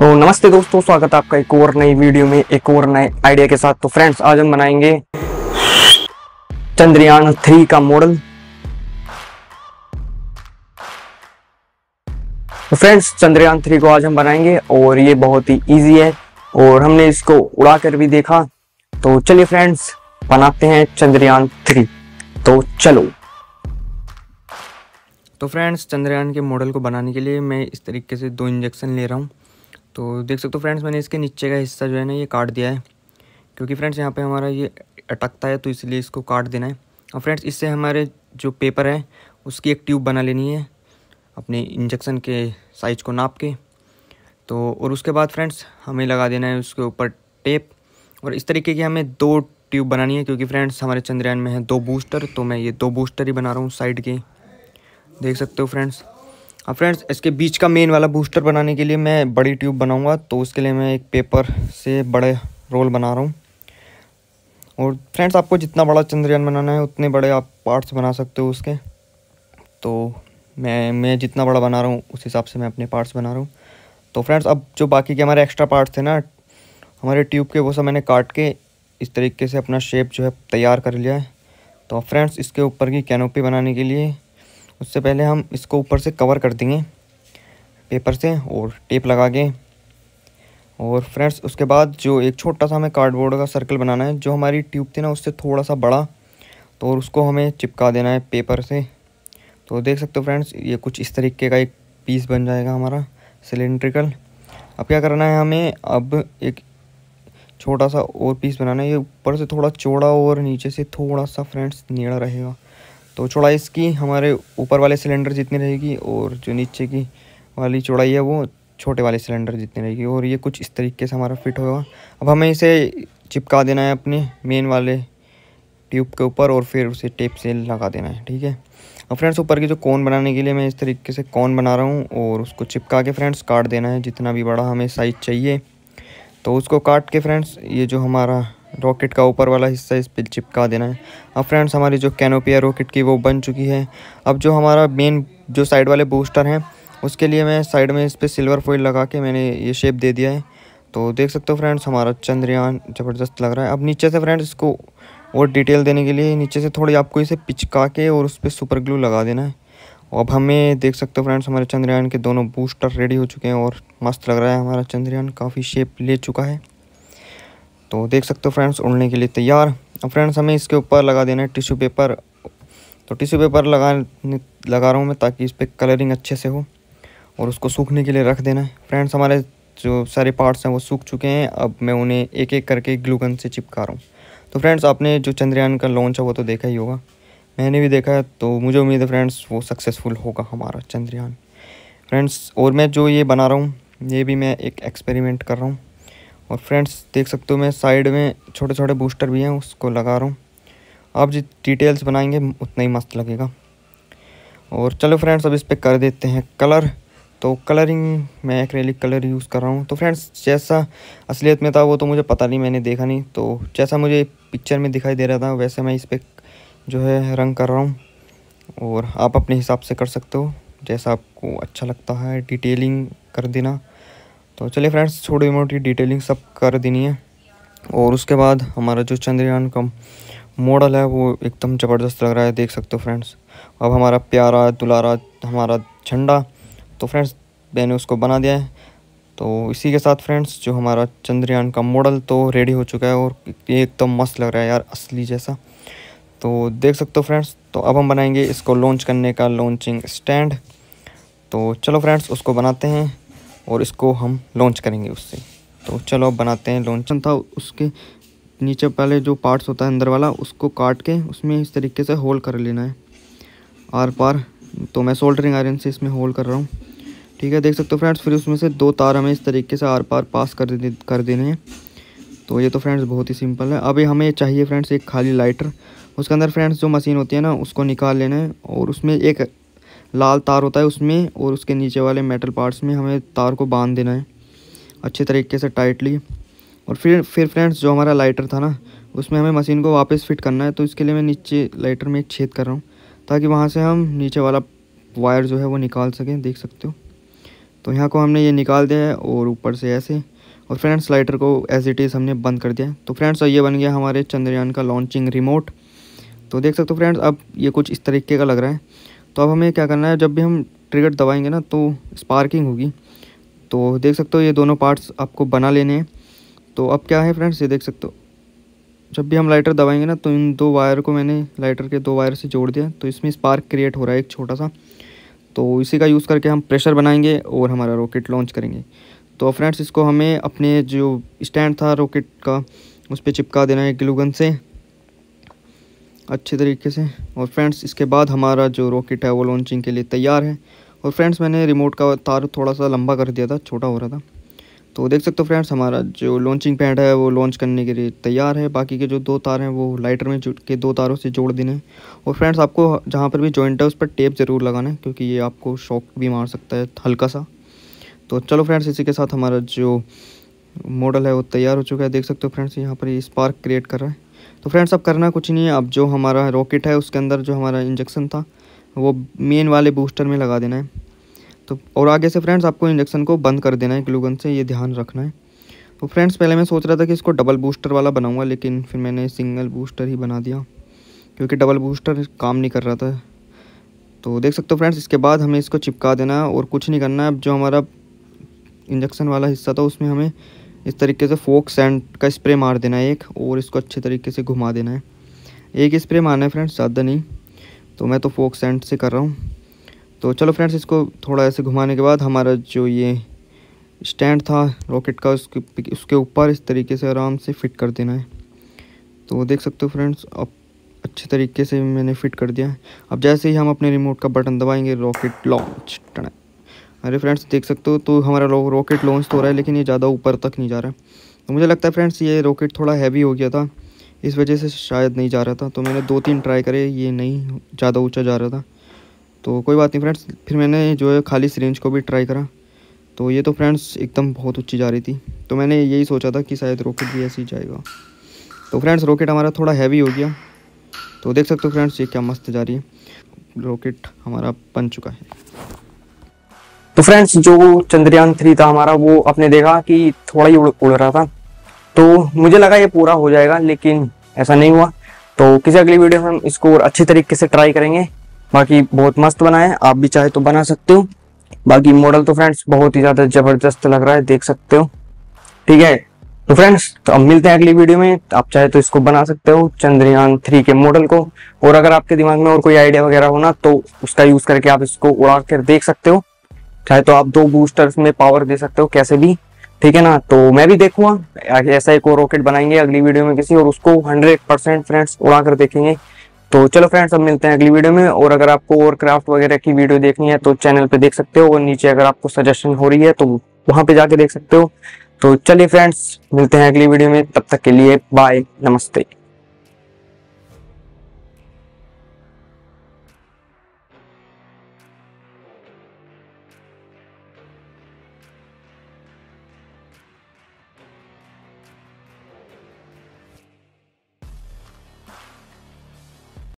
तो नमस्ते दोस्तों स्वागत है आपका एक और नई वीडियो में एक और नए आइडिया के साथ तो फ्रेंड्स आज हम बनाएंगे चंद्रयान थ्री का मॉडल तो फ्रेंड्स चंद्रयान थ्री को आज हम बनाएंगे और ये बहुत ही इजी है और हमने इसको उड़ा कर भी देखा तो चलिए फ्रेंड्स बनाते हैं चंद्रयान थ्री तो चलो तो फ्रेंड्स चंद्रयान के मॉडल को बनाने के लिए मैं इस तरीके से दो इंजेक्शन ले रहा हूँ तो देख सकते हो फ्रेंड्स मैंने इसके नीचे का हिस्सा जो है ना ये काट दिया है क्योंकि फ्रेंड्स यहाँ पे हमारा ये अटकता है तो इसलिए इसको काट देना है और फ्रेंड्स इससे हमारे जो पेपर है उसकी एक ट्यूब बना लेनी है अपने इंजेक्शन के साइज को नाप के तो और उसके बाद फ्रेंड्स हमें लगा देना है उसके ऊपर टेप और इस तरीके की हमें दो ट्यूब बनानी है क्योंकि फ्रेंड्स हमारे चंद्रयान में है दो बूस्टर तो मैं ये दो बूस्टर ही बना रहा हूँ साइड के देख सकते हो फ्रेंड्स अब हाँ, फ्रेंड्स इसके बीच का मेन वाला बूस्टर बनाने के लिए मैं बड़ी ट्यूब बनाऊंगा तो उसके लिए मैं एक पेपर से बड़े रोल बना रहा हूँ और फ्रेंड्स आपको जितना बड़ा चंद्रयान बनाना है उतने बड़े आप पार्ट्स बना सकते हो उसके तो मैं मैं जितना बड़ा बना रहा हूँ उस हिसाब से मैं अपने पार्ट्स बना रहा हूँ तो फ्रेंड्स अब जो बाकी के हमारे एक्स्ट्रा पार्ट्स थे ना हमारे ट्यूब के वो सब मैंने काट के इस तरीके से अपना शेप जो है तैयार कर लिया है तो फ्रेंड्स इसके ऊपर की कैनोपी बनाने के लिए उससे पहले हम इसको ऊपर से कवर कर देंगे पेपर से और टेप लगा के और फ्रेंड्स उसके बाद जो एक छोटा सा हमें कार्डबोर्ड का सर्कल बनाना है जो हमारी ट्यूब थी ना उससे थोड़ा सा बड़ा तो और उसको हमें चिपका देना है पेपर से तो देख सकते हो फ्रेंड्स ये कुछ इस तरीके का एक पीस बन जाएगा हमारा सिलेंड्रिकल अब क्या करना है हमें अब एक छोटा सा और पीस बनाना है ये ऊपर से थोड़ा चौड़ा और नीचे से थोड़ा सा फ्रेंड्स नीड़ा रहेगा तो चौड़ाई इसकी हमारे ऊपर वाले सिलेंडर जितनी रहेगी और जो नीचे की वाली चौड़ाई है वो छोटे वाले सिलेंडर जितनी रहेगी और ये कुछ इस तरीके से हमारा फिट होगा अब हमें इसे चिपका देना है अपने मेन वाले ट्यूब के ऊपर और फिर उसे टेप से लगा देना है ठीक है अब फ्रेंड्स ऊपर की जो कोन बनाने के लिए मैं इस तरीके से कोन बना रहा हूँ और उसको चिपका के फ्रेंड्स काट देना है जितना भी बड़ा हमें साइज चाहिए तो उसको काट के फ्रेंड्स ये जो हमारा रॉकेट का ऊपर वाला हिस्सा इस पर चिपका देना है अब फ्रेंड्स हमारी जो कैनोपी है रॉकेट की वो बन चुकी है अब जो हमारा मेन जो साइड वाले बूस्टर हैं उसके लिए मैं साइड में इस पर सिल्वर फॉइल लगा के मैंने ये शेप दे दिया है तो देख सकते हो फ्रेंड्स हमारा चंद्रयान ज़बरदस्त लग रहा है अब नीचे से फ्रेंड्स इसको और डिटेल देने के लिए नीचे से थोड़ी आपको इसे पिचका के और उस पर सुपर ग्लू लगा देना है अब हमें देख सकते हो फ्रेंड्स हमारे चंद्रयान के दोनों बूस्टर रेडी हो चुके हैं और मस्त लग रहा है हमारा चंद्रयान काफ़ी शेप ले चुका है तो देख सकते हो फ्रेंड्स उड़ने के लिए तैयार अब फ्रेंड्स हमें इसके ऊपर लगा देना है टिश्यू पेपर तो टिश्यू पेपर लगा लगा रहा हूँ मैं ताकि इस पर कलरिंग अच्छे से हो और उसको सूखने के लिए रख देना है फ्रेंड्स हमारे जो सारे पार्ट्स हैं वो सूख चुके हैं अब मैं उन्हें एक एक करके ग्लूगन से चिपका रहा हूँ तो फ्रेंड्स आपने जो चंद्रयान का लॉन्च है वो तो देखा ही होगा मैंने भी देखा है तो मुझे उम्मीद है फ्रेंड्स वो सक्सेसफुल होगा हमारा चंद्रयान फ्रेंड्स और मैं जो ये बना रहा हूँ ये भी मैं एक एक्सपेरिमेंट कर रहा हूँ और फ्रेंड्स देख सकते हो मैं साइड में छोटे छोटे बूस्टर भी हैं उसको लगा रहा हूँ आप जित डिटेल्स बनाएंगे उतना ही मस्त लगेगा और चलो फ्रेंड्स अब इस पर कर देते हैं कलर तो कलरिंग मैं एक्रेलिक कलर यूज़ कर रहा हूँ तो फ्रेंड्स जैसा असलियत में था वो तो मुझे पता नहीं मैंने देखा नहीं तो जैसा मुझे पिक्चर में दिखाई दे रहा था वैसे मैं इस पर जो है रंग कर रहा हूँ और आप अपने हिसाब से कर सकते हो जैसा आपको अच्छा लगता है डिटेलिंग कर देना तो चलिए फ्रेंड्स छोटी मोटी डिटेलिंग सब कर देनी है और उसके बाद हमारा जो चंद्रयान का मॉडल है वो एकदम ज़बरदस्त लग रहा है देख सकते हो फ्रेंड्स अब हमारा प्यारा दुलारा हमारा झंडा तो फ्रेंड्स मैंने उसको बना दिया है तो इसी के साथ फ्रेंड्स जो हमारा चंद्रयान का मॉडल तो रेडी हो चुका है और ये एकदम मस्त लग रहा है यार असली जैसा तो देख सकते हो फ्रेंड्स तो अब हम बनाएंगे इसको लॉन्च करने का लॉन्चिंग स्टैंड तो चलो फ्रेंड्स उसको बनाते हैं और इसको हम लॉन्च करेंगे उससे तो चलो बनाते हैं लॉन्च था उसके नीचे पहले जो पार्ट्स होता है अंदर वाला उसको काट के उसमें इस तरीके से होल कर लेना है आर पार तो मैं सोल्डरिंग आयरन से इसमें होल कर रहा हूँ ठीक है देख सकते हो फ्रेंड्स फिर उसमें से दो तार हमें इस तरीके से आर पार पास कर दे कर देने हैं तो ये तो फ्रेंड्स बहुत ही सिंपल है अभी हमें चाहिए फ्रेंड्स एक खाली लाइटर उसके अंदर फ्रेंड्स जो मशीन होती है ना उसको निकाल लेना है और उसमें एक लाल तार होता है उसमें और उसके नीचे वाले मेटल पार्ट्स में हमें तार को बांध देना है अच्छे तरीके से टाइटली और फिर फिर फ्रेंड्स जो हमारा लाइटर था ना उसमें हमें मशीन को वापस फिट करना है तो इसके लिए मैं नीचे लाइटर में एक छेद कर रहा हूँ ताकि वहाँ से हम नीचे वाला वायर जो है वो निकाल सकें देख सकते हो तो यहाँ को हमने ये निकाल दिया है और ऊपर से ऐसे और फ्रेंड्स लाइटर को एज इट इज़ हमने बंद कर दिया तो फ्रेंड्स ये बन गया हमारे चंद्रयान का लॉन्चिंग रिमोट तो देख सकते हो फ्रेंड्स अब ये कुछ इस तरीके का लग रहा है तो अब हमें क्या करना है जब भी हम ट्रिगर दबाएंगे ना तो स्पार्किंग होगी तो देख सकते हो ये दोनों पार्ट्स आपको बना लेने हैं तो अब क्या है फ्रेंड्स ये देख सकते हो जब भी हम लाइटर दबाएंगे ना तो इन दो वायर को मैंने लाइटर के दो वायर से जोड़ दिया तो इसमें स्पार्क क्रिएट हो रहा है एक छोटा सा तो इसी का यूज़ करके हम प्रेशर बनाएंगे और हमारा रॉकेट लॉन्च करेंगे तो फ्रेंड्स इसको हमें अपने जो स्टैंड था रॉकेट का उस पर चिपका देना है ग्लूगन से अच्छे तरीके से और फ्रेंड्स इसके बाद हमारा जो रॉकेट है वो लॉन्चिंग के लिए तैयार है और फ्रेंड्स मैंने रिमोट का तार थोड़ा सा लंबा कर दिया था छोटा हो रहा था तो देख सकते हो फ्रेंड्स हमारा जो लॉन्चिंग पैड है वो लॉन्च करने के लिए तैयार है बाकी के जो दो तार हैं वो लाइटर में जुट के दो तारों से जोड़ देने और फ्रेंड्स आपको जहाँ पर भी जॉइंट है उस पर टेप ज़रूर लगाना है क्योंकि ये आपको शॉक भी मार सकता है हल्का सा तो चलो फ्रेंड्स इसी के साथ हमारा जो मॉडल है वो तैयार हो चुका है देख सकते हो फ्रेंड्स यहाँ पर ये स्पार्क क्रिएट कर रहा है तो फ्रेंड्स अब करना कुछ नहीं है अब जो हमारा रॉकेट है उसके अंदर जो हमारा इंजेक्शन था वो मेन वाले बूस्टर में लगा देना है तो और आगे से फ्रेंड्स आपको इंजेक्शन को बंद कर देना है ग्लूगन से ये ध्यान रखना है तो फ्रेंड्स पहले मैं सोच रहा था कि इसको डबल बूस्टर वाला बनाऊंगा लेकिन फिर मैंने सिंगल बूस्टर ही बना दिया क्योंकि डबल बूस्टर काम नहीं कर रहा था तो देख सकते हो फ्रेंड्स इसके बाद हमें इसको चिपका देना है और कुछ नहीं करना है अब जो हमारा इंजेक्शन वाला हिस्सा था उसमें हमें इस तरीके से फोक सेंट का स्प्रे मार देना है एक और इसको अच्छे तरीके से घुमा देना है एक स्प्रे मारना है फ्रेंड्स ज़्यादा नहीं तो मैं तो फोक सेंट से कर रहा हूँ तो चलो फ्रेंड्स इसको थोड़ा ऐसे घुमाने के बाद हमारा जो ये स्टैंड था रॉकेट का उसके उसके ऊपर इस तरीके से आराम से फिट कर देना है तो देख सकते हो फ्रेंड्स अब अच्छे तरीके से मैंने फिट कर दिया है अब जैसे ही हम अपने रिमोट का बटन दबाएंगे रॉकेट लॉन्च टाइम अरे फ्रेंड्स देख सकते हो तो हमारा रो, रॉकेट लॉन्च तो हो रहा है लेकिन ये ज़्यादा ऊपर तक नहीं जा रहा तो मुझे लगता है फ्रेंड्स ये रॉकेट थोड़ा हैवी हो गया था इस वजह से शायद नहीं जा रहा था तो मैंने दो तीन ट्राई करे ये नहीं ज़्यादा ऊँचा जा रहा था तो कोई बात नहीं फ्रेंड्स फिर मैंने जो है खाली सिरेंज को भी ट्राई करा तो ये तो फ्रेंड्स एकदम बहुत ऊँची जा रही थी तो मैंने यही सोचा था कि शायद रॉकेट भी ऐसे ही जाएगा तो फ्रेंड्स रॉकेट हमारा थोड़ा हैवी हो गया तो देख सकते हो फ्रेंड्स ये क्या मस्त जा रही है रॉकेट हमारा बन चुका है तो फ्रेंड्स जो चंद्रयान थ्री था हमारा वो आपने देखा कि थोड़ा ही उड़ उड़ रहा था तो मुझे लगा ये पूरा हो जाएगा लेकिन ऐसा नहीं हुआ तो किसी अगली वीडियो में हम इसको और अच्छे तरीके से ट्राई करेंगे बाकी बहुत मस्त बनाए आप भी चाहे तो बना सकते हो बाकी मॉडल तो फ्रेंड्स बहुत ही ज़्यादा ज़बरदस्त लग रहा है देख सकते हो ठीक है तो फ्रेंड्स तो अब मिलते हैं अगली वीडियो में आप चाहे तो इसको बना सकते हो चंद्रयान थ्री के मॉडल को और अगर आपके दिमाग में और कोई आइडिया वगैरह हो ना तो उसका यूज़ करके आप इसको उड़ा कर देख सकते हो चाहे तो आप दो बूस्टर्स में पावर दे सकते हो कैसे भी ठीक है ना तो मैं भी देखूंगा ऐसा एक और रॉकेट बनाएंगे अगली वीडियो में किसी और उसको हंड्रेड परसेंट फ्रेंड्स उड़ा कर देखेंगे तो चलो फ्रेंड्स अब मिलते हैं अगली वीडियो में और अगर आपको और क्राफ्ट वगैरह की वीडियो देखनी है तो चैनल पे देख सकते हो और नीचे अगर आपको सजेशन हो रही है तो वहां पे जाके देख सकते हो तो चलिए फ्रेंड्स मिलते हैं अगली वीडियो में तब तक के लिए बाय नमस्ते